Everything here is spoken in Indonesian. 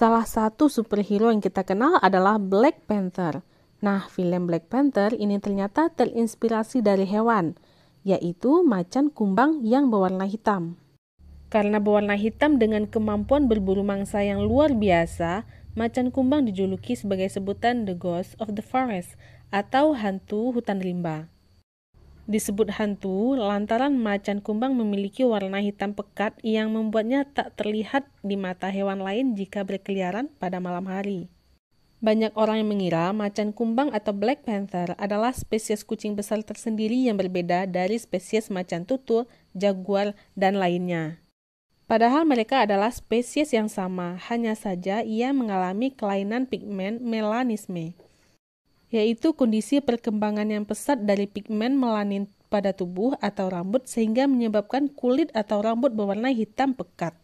Salah satu superhero yang kita kenal adalah Black Panther. Nah, film Black Panther ini ternyata terinspirasi dari hewan, yaitu macan kumbang yang berwarna hitam. Karena berwarna hitam dengan kemampuan berburu mangsa yang luar biasa, macan kumbang dijuluki sebagai sebutan The Ghost of the Forest atau hantu hutan rimba disebut hantu lantaran macan kumbang memiliki warna hitam pekat yang membuatnya tak terlihat di mata hewan lain jika berkeliaran pada malam hari. Banyak orang yang mengira macan kumbang atau Black Panther adalah spesies kucing besar tersendiri yang berbeda dari spesies macan tutul, jaguar, dan lainnya. Padahal mereka adalah spesies yang sama, hanya saja ia mengalami kelainan pigmen melanisme yaitu kondisi perkembangan yang pesat dari pigmen melanin pada tubuh atau rambut sehingga menyebabkan kulit atau rambut berwarna hitam pekat.